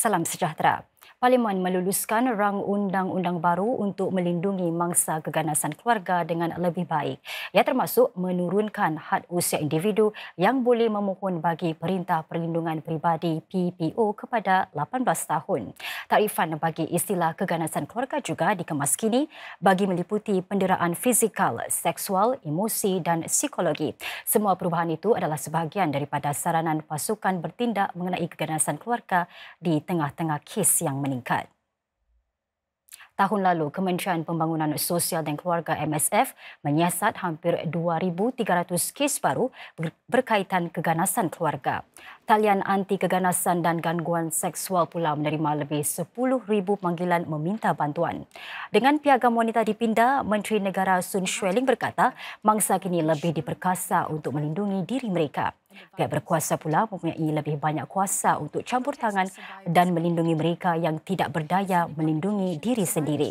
Salam sejahtera. Parlimen meluluskan rang undang-undang baru untuk melindungi mangsa keganasan keluarga dengan lebih baik. Ia termasuk menurunkan had usia individu yang boleh memohon bagi Perintah Perlindungan Peribadi PPO kepada 18 tahun. Tarifan bagi istilah keganasan keluarga juga dikemas kini bagi meliputi penderaan fizikal, seksual, emosi dan psikologi. Semua perubahan itu adalah sebahagian daripada saranan pasukan bertindak mengenai keganasan keluarga di tengah-tengah kes yang menarik meningkat. Tahun lalu, Kementerian Pembangunan Sosial dan Keluarga MSF menyiasat hampir 2,300 kes baru berkaitan keganasan keluarga. Talian anti keganasan dan gangguan seksual pula menerima lebih 10,000 panggilan meminta bantuan. Dengan piagam wanita dipinda, Menteri Negara Sun Shueling berkata, mangsa kini lebih diperkasa untuk melindungi diri mereka. Pihak berkuasa pula mempunyai lebih banyak kuasa untuk campur tangan dan melindungi mereka yang tidak berdaya melindungi diri sendiri.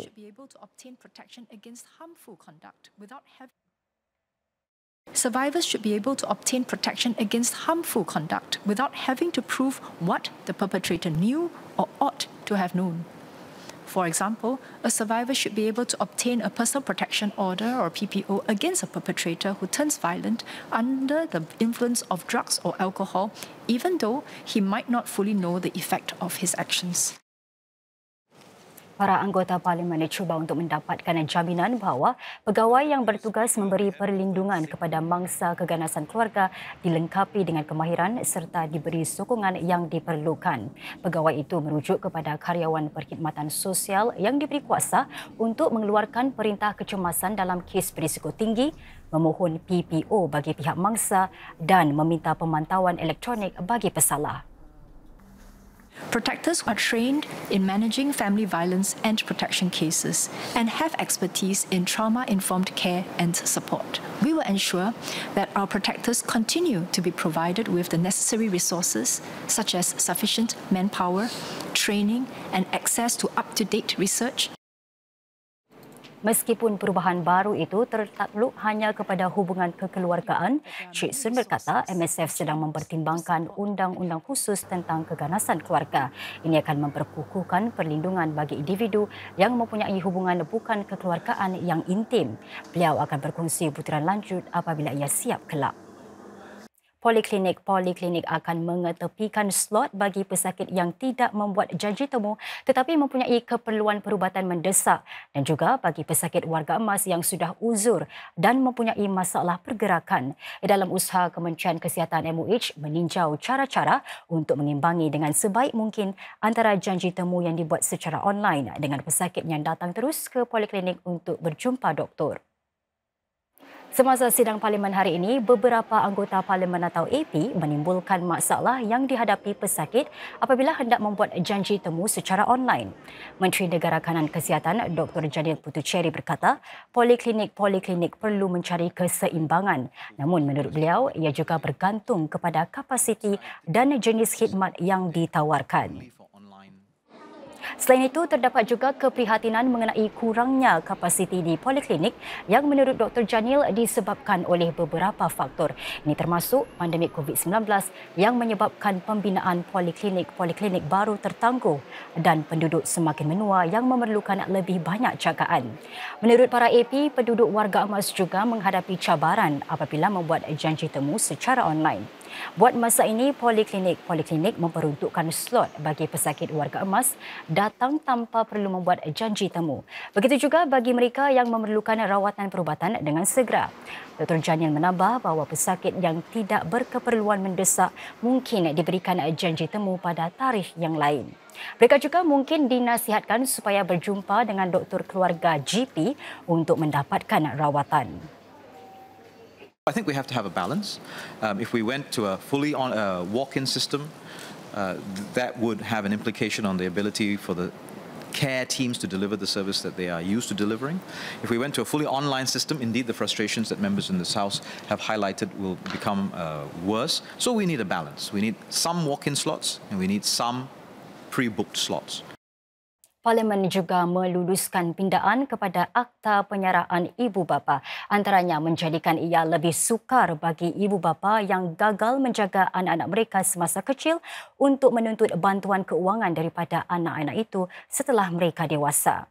Survivors should be able to obtain protection against harmful conduct without having to prove what the perpetrator knew or ought to have known. For example, a survivor should be able to obtain a personal protection order or PPO against a perpetrator who turns violent under the influence of drugs or alcohol, even though he might not fully know the effect of his actions. para anggota parlimen cuba untuk mendapatkan jaminan bahawa pegawai yang bertugas memberi perlindungan kepada mangsa keganasan keluarga dilengkapi dengan kemahiran serta diberi sokongan yang diperlukan. Pegawai itu merujuk kepada karyawan perkhidmatan sosial yang diberi kuasa untuk mengeluarkan perintah kecemasan dalam kes berisiko tinggi, memohon PPO bagi pihak mangsa dan meminta pemantauan elektronik bagi pesalah. Protectors are trained in managing family violence and protection cases and have expertise in trauma informed care and support. We will ensure that our protectors continue to be provided with the necessary resources, such as sufficient manpower, training, and access to up to date research Meskipun perubahan baru itu tertakluk hanya kepada hubungan kekeluargaan, Cik Sun berkata MSF sedang mempertimbangkan undang-undang khusus tentang keganasan keluarga. Ini akan memperkukuhkan perlindungan bagi individu yang mempunyai hubungan bukan kekeluargaan yang intim. Beliau akan berkongsi butiran lanjut apabila ia siap kelak poliklinik-poliklinik akan mengetepikan slot bagi pesakit yang tidak membuat janji temu tetapi mempunyai keperluan perubatan mendesak dan juga bagi pesakit warga emas yang sudah uzur dan mempunyai masalah pergerakan. Dalam usaha Kementerian Kesihatan MOH meninjau cara-cara untuk mengimbangi dengan sebaik mungkin antara janji temu yang dibuat secara online dengan pesakit yang datang terus ke poliklinik untuk berjumpa doktor. Semasa sidang parlimen hari ini, beberapa anggota parlimen atau AP menimbulkan masalah yang dihadapi pesakit apabila hendak membuat janji temu secara online. Menteri Negara Kanan Kesihatan Dr. Janil Putucheri berkata, poliklinik-poliklinik perlu mencari keseimbangan. Namun menurut beliau, ia juga bergantung kepada kapasiti dan jenis khidmat yang ditawarkan. Selain itu, terdapat juga keprihatinan mengenai kurangnya kapasiti di poliklinik yang menurut Dr. Janil disebabkan oleh beberapa faktor. Ini termasuk pandemik COVID-19 yang menyebabkan pembinaan poliklinik-poliklinik baru tertangguh dan penduduk semakin menua yang memerlukan lebih banyak jagaan. Menurut para AP, penduduk warga emas juga menghadapi cabaran apabila membuat janji temu secara online. Buat masa ini, Poliklinik Poliklinik memperuntukkan slot bagi pesakit warga emas datang tanpa perlu membuat janji temu. Begitu juga bagi mereka yang memerlukan rawatan perubatan dengan segera. Dr. Janil menambah bahawa pesakit yang tidak berkeperluan mendesak mungkin diberikan janji temu pada tarikh yang lain. Mereka juga mungkin dinasihatkan supaya berjumpa dengan doktor keluarga GP untuk mendapatkan rawatan. I think we have to have a balance. Um, if we went to a fully on, uh, walk-in system, uh, that would have an implication on the ability for the care teams to deliver the service that they are used to delivering. If we went to a fully online system, indeed the frustrations that members in this House have highlighted will become uh, worse. So we need a balance. We need some walk-in slots and we need some pre-booked slots. Parlimen juga meluluskan pindaan kepada Akta Penyaraan Ibu Bapa. Antaranya menjadikan ia lebih sukar bagi ibu bapa yang gagal menjaga anak-anak mereka semasa kecil untuk menuntut bantuan keuangan daripada anak-anak itu setelah mereka dewasa.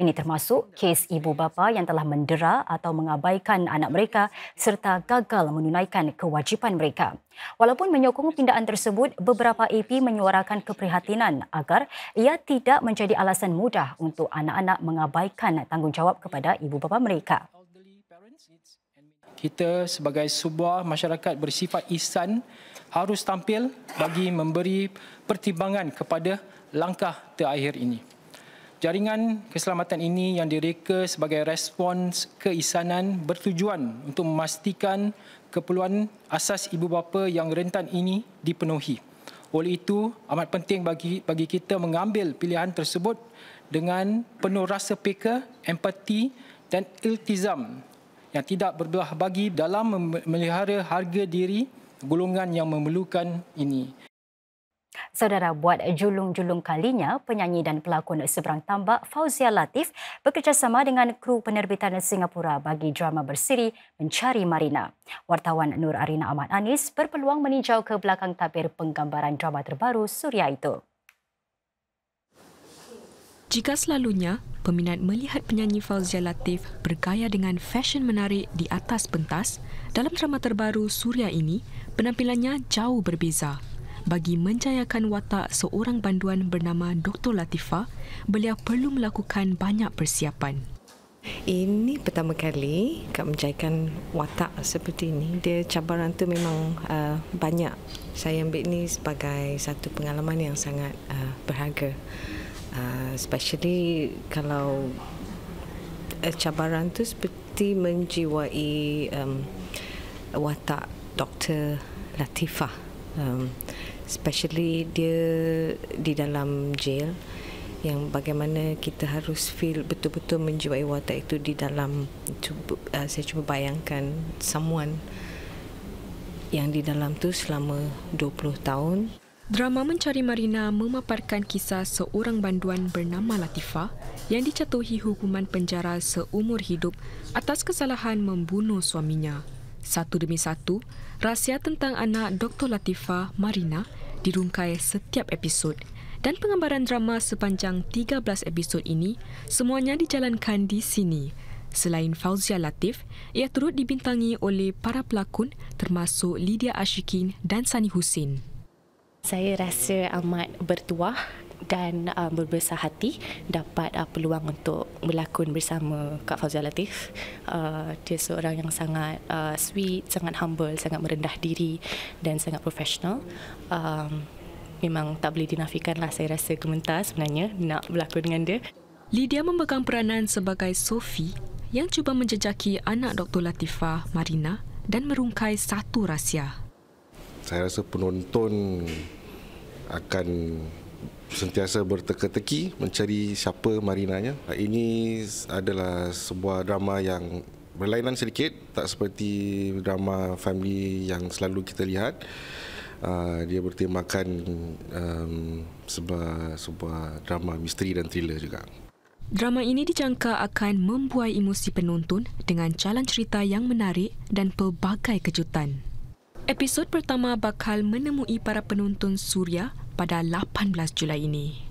Ini termasuk kes ibu bapa yang telah mendera atau mengabaikan anak mereka serta gagal menunaikan kewajipan mereka. Walaupun menyokong tindakan tersebut, beberapa AP menyuarakan keprihatinan agar ia tidak menjadi alasan mudah untuk anak-anak mengabaikan tanggungjawab kepada ibu bapa mereka. Kita sebagai sebuah masyarakat bersifat isan harus tampil bagi memberi pertimbangan kepada langkah terakhir ini. Jaringan keselamatan ini yang direka sebagai respons keisanan bertujuan untuk memastikan keperluan asas ibu bapa yang rentan ini dipenuhi. Oleh itu, amat penting bagi bagi kita mengambil pilihan tersebut dengan penuh rasa peka, empati dan iltizam yang tidak berbelah bagi dalam memelihara harga diri golongan yang memerlukan ini saudara buat julung-julung kalinya penyanyi dan pelakon seberang tambak Fauzia Latif bekerjasama dengan kru penerbitan Singapura bagi drama bersiri Mencari Marina. Wartawan Nur Arina Ahmad Anis berpeluang meninjau ke belakang tabir penggambaran drama terbaru Surya itu. Jika selalunya peminat melihat penyanyi Fauzia Latif bergaya dengan fashion menarik di atas pentas, dalam drama terbaru Surya ini penampilannya jauh berbeza. Bagi mencayakan watak seorang banduan bernama Dr. Latifa, beliau perlu melakukan banyak persiapan. Ini pertama kali Kak menjayakan watak seperti ini. Dia cabaran tu memang uh, banyak. Saya ambil ini sebagai satu pengalaman yang sangat uh, berharga. Uh, especially kalau uh, cabaran tu seperti menjiwai um, watak Dr. Latifah. Um, especially dia di dalam jail yang bagaimana kita harus feel betul-betul menjiwai watak itu di dalam cuba, uh, saya cuba bayangkan someone yang di dalam tu selama 20 tahun Drama Mencari Marina memaparkan kisah seorang banduan bernama Latifa yang dicatuhi hukuman penjara seumur hidup atas kesalahan membunuh suaminya satu demi satu, rahsia tentang anak Dr. Latifa Marina dirungkai setiap episod dan penggambaran drama sepanjang 13 episod ini semuanya dijalankan di sini. Selain Fauzia Latif, ia turut dibintangi oleh para pelakon termasuk Lydia Ashikin dan Sani Husin. Saya rasa amat bertuah dan uh, berbesar hati dapat uh, peluang untuk berlakon bersama Kak Fauzia Latif. Uh, dia seorang yang sangat uh, sweet, sangat humble, sangat merendah diri dan sangat profesional. Um, memang tak boleh dinafikan lah saya rasa gementar sebenarnya nak berlakon dengan dia. Lydia memegang peranan sebagai Sofi yang cuba menjejaki anak Dr. Latifa, Marina dan merungkai satu rahsia. Saya rasa penonton akan sentiasa berteka-teki mencari siapa marinanya. Ini adalah sebuah drama yang berlainan sedikit, tak seperti drama family yang selalu kita lihat. Ah, dia bertemakan um, sebuah sebuah drama misteri dan thriller juga. Drama ini dijangka akan membuai emosi penonton dengan jalan cerita yang menarik dan pelbagai kejutan. Episod pertama bakal menemui para penonton Surya pada 18 Julai ini.